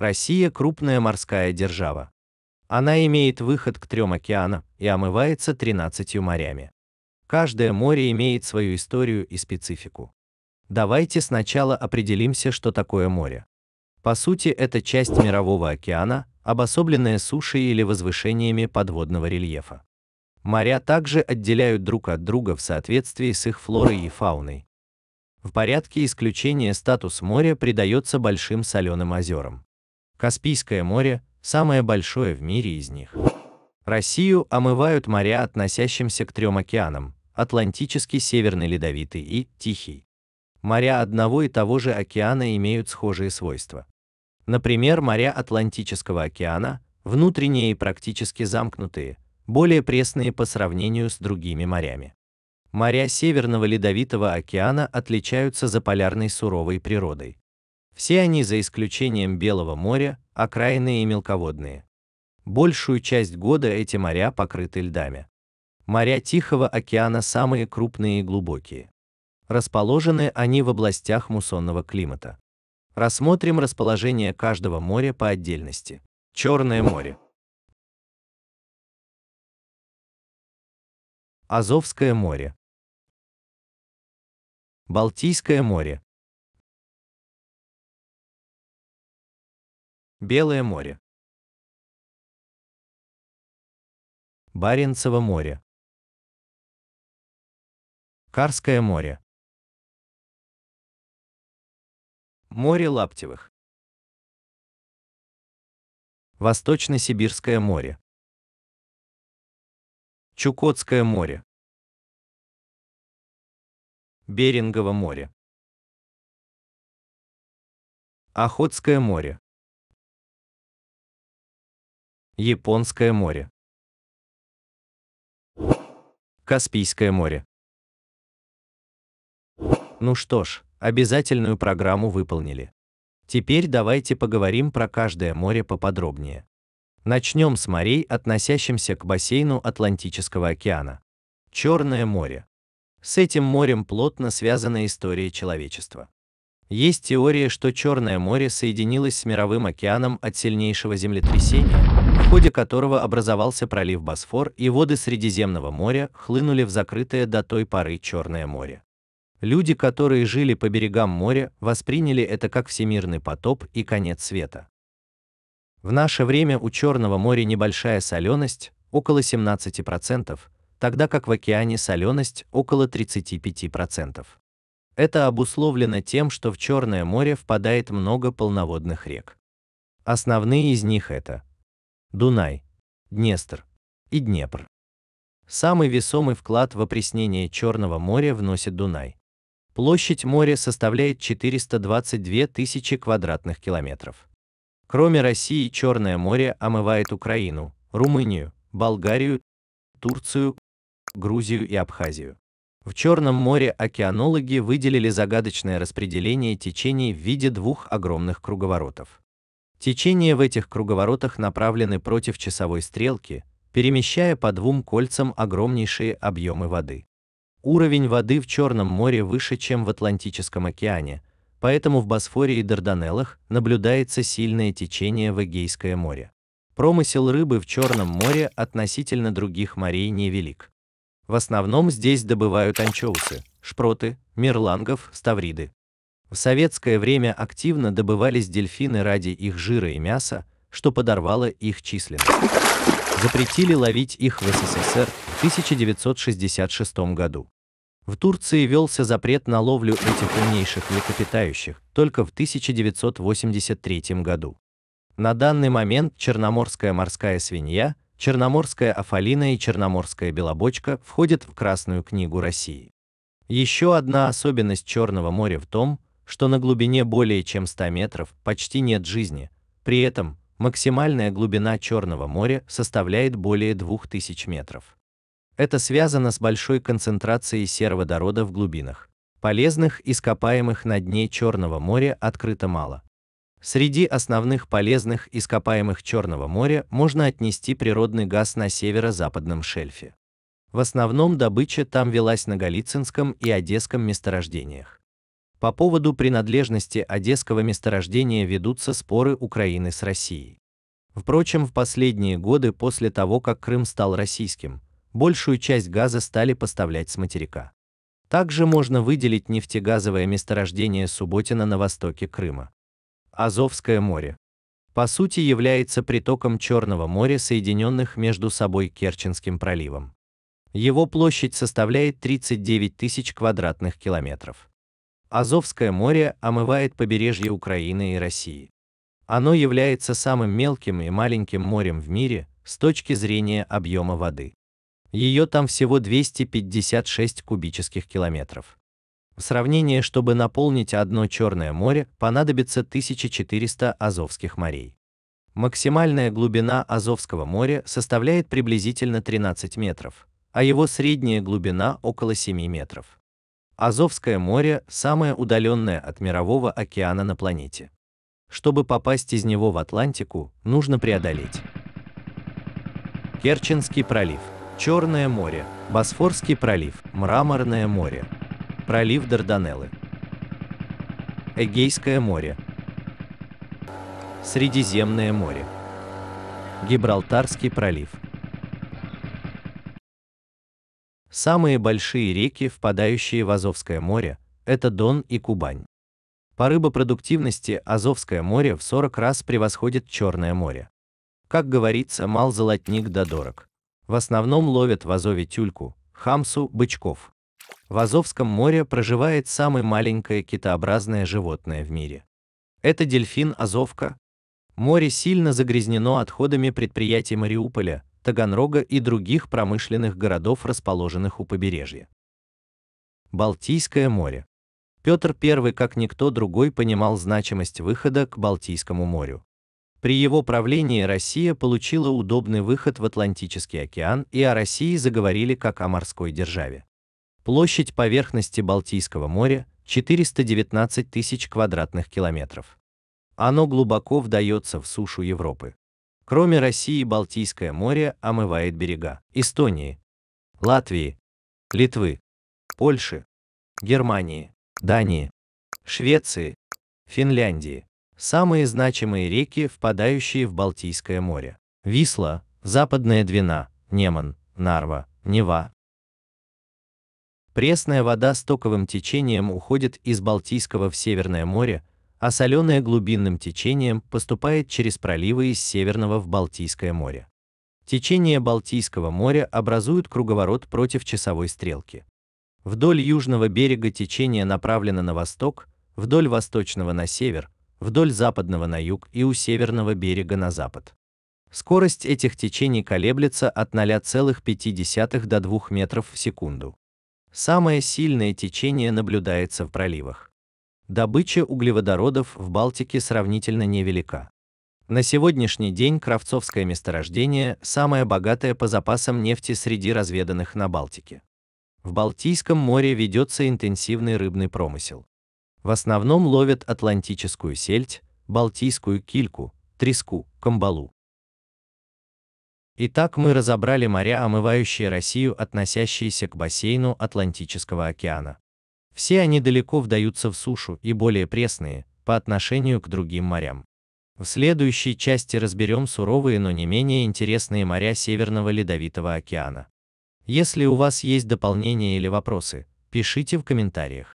Россия крупная морская держава. Она имеет выход к трем океанам и омывается 13 морями. Каждое море имеет свою историю и специфику. Давайте сначала определимся, что такое море. По сути, это часть мирового океана, обособленная сушей или возвышениями подводного рельефа. Моря также отделяют друг от друга в соответствии с их флорой и фауной. В порядке исключения статус моря придается большим соленым озерам. Каспийское море – самое большое в мире из них. Россию омывают моря, относящимся к трем океанам – Атлантический, Северный, Ледовитый и Тихий. Моря одного и того же океана имеют схожие свойства. Например, моря Атлантического океана – внутренние и практически замкнутые, более пресные по сравнению с другими морями. Моря Северного Ледовитого океана отличаются заполярной суровой природой. Все они, за исключением Белого моря, окраинные и мелководные. Большую часть года эти моря покрыты льдами. Моря Тихого океана самые крупные и глубокие. Расположены они в областях муссонного климата. Рассмотрим расположение каждого моря по отдельности. Черное море. Азовское море. Балтийское море. Белое море. Баренцево море. Карское море. Море Лаптевых. Восточно-Сибирское море. Чукотское море. Берингово море. Охотское море. Японское море. Каспийское море. Ну что ж, обязательную программу выполнили. Теперь давайте поговорим про каждое море поподробнее. Начнем с морей, относящимся к бассейну Атлантического океана. Черное море. С этим морем плотно связана история человечества. Есть теория, что Черное море соединилось с Мировым океаном от сильнейшего землетрясения, ходе которого образовался пролив Босфор и воды Средиземного моря хлынули в закрытое до той поры Черное море. Люди, которые жили по берегам моря, восприняли это как всемирный потоп и конец света. В наше время у Черного моря небольшая соленость, около 17%, тогда как в океане соленость около 35%. Это обусловлено тем, что в Черное море впадает много полноводных рек. Основные из них это Дунай, Днестр и Днепр. Самый весомый вклад в опреснение Черного моря вносит Дунай. Площадь моря составляет 422 тысячи квадратных километров. Кроме России, Черное море омывает Украину, Румынию, Болгарию, Турцию, Грузию и Абхазию. В Черном море океанологи выделили загадочное распределение течений в виде двух огромных круговоротов. Течения в этих круговоротах направлены против часовой стрелки, перемещая по двум кольцам огромнейшие объемы воды. Уровень воды в Черном море выше, чем в Атлантическом океане, поэтому в Босфоре и Дарданеллах наблюдается сильное течение в Эгейское море. Промысел рыбы в Черном море относительно других морей невелик. В основном здесь добывают анчоусы, шпроты, мерлангов, ставриды. В советское время активно добывались дельфины ради их жира и мяса, что подорвало их численность. Запретили ловить их в СССР в 1966 году. В Турции велся запрет на ловлю этих умнейших млекопитающих только в 1983 году. На данный момент черноморская морская свинья, черноморская афалина и черноморская белобочка входят в Красную книгу России. Еще одна особенность Черного моря в том, что на глубине более чем 100 метров почти нет жизни. При этом максимальная глубина Черного моря составляет более 2000 метров. Это связано с большой концентрацией сероводорода в глубинах. Полезных ископаемых на дне Черного моря открыто мало. Среди основных полезных ископаемых Черного моря можно отнести природный газ на северо-западном шельфе. В основном добыча там велась на Галицинском и Одесском месторождениях. По поводу принадлежности одесского месторождения ведутся споры Украины с Россией. Впрочем, в последние годы после того, как Крым стал российским, большую часть газа стали поставлять с материка. Также можно выделить нефтегазовое месторождение Субботина на востоке Крыма. Азовское море. По сути является притоком Черного моря, соединенных между собой Керченским проливом. Его площадь составляет 39 тысяч квадратных километров. Азовское море омывает побережье Украины и России. Оно является самым мелким и маленьким морем в мире с точки зрения объема воды. Ее там всего 256 кубических километров. В сравнении, чтобы наполнить одно Черное море, понадобится 1400 Азовских морей. Максимальная глубина Азовского моря составляет приблизительно 13 метров, а его средняя глубина около 7 метров. Азовское море – самое удаленное от Мирового океана на планете. Чтобы попасть из него в Атлантику, нужно преодолеть Керченский пролив, Черное море, Босфорский пролив, Мраморное море, пролив Дарданеллы, Эгейское море, Средиземное море, Гибралтарский пролив – Самые большие реки, впадающие в Азовское море, это Дон и Кубань. По рыбопродуктивности Азовское море в 40 раз превосходит Черное море. Как говорится, мал золотник да дорог. В основном ловят в Азове тюльку, хамсу, бычков. В Азовском море проживает самое маленькое китообразное животное в мире. Это дельфин Азовка. Море сильно загрязнено отходами предприятий Мариуполя, Таганрога и других промышленных городов, расположенных у побережья. Балтийское море. Петр I, как никто другой, понимал значимость выхода к Балтийскому морю. При его правлении Россия получила удобный выход в Атлантический океан, и о России заговорили как о морской державе. Площадь поверхности Балтийского моря 419 тысяч квадратных километров. Оно глубоко вдается в сушу Европы. Кроме России, Балтийское море омывает берега Эстонии, Латвии, Литвы, Польши, Германии, Дании, Швеции, Финляндии. Самые значимые реки, впадающие в Балтийское море. Висла, Западная Двина, Неман, Нарва, Нева. Пресная вода с токовым течением уходит из Балтийского в Северное море, а соленая глубинным течением поступает через проливы из Северного в Балтийское море. Течение Балтийского моря образует круговорот против часовой стрелки. Вдоль южного берега течение направлено на восток, вдоль восточного на север, вдоль западного на юг и у северного берега на запад. Скорость этих течений колеблется от 0,5 до 2 метров в секунду. Самое сильное течение наблюдается в проливах добыча углеводородов в Балтике сравнительно невелика. На сегодняшний день Кравцовское месторождение самое богатое по запасам нефти среди разведанных на Балтике. В Балтийском море ведется интенсивный рыбный промысел. В основном ловят атлантическую сельдь, балтийскую кильку, треску, камбалу. Итак, мы разобрали моря, омывающие Россию, относящиеся к бассейну Атлантического океана. Все они далеко вдаются в сушу и более пресные по отношению к другим морям. В следующей части разберем суровые, но не менее интересные моря Северного Ледовитого океана. Если у вас есть дополнения или вопросы, пишите в комментариях.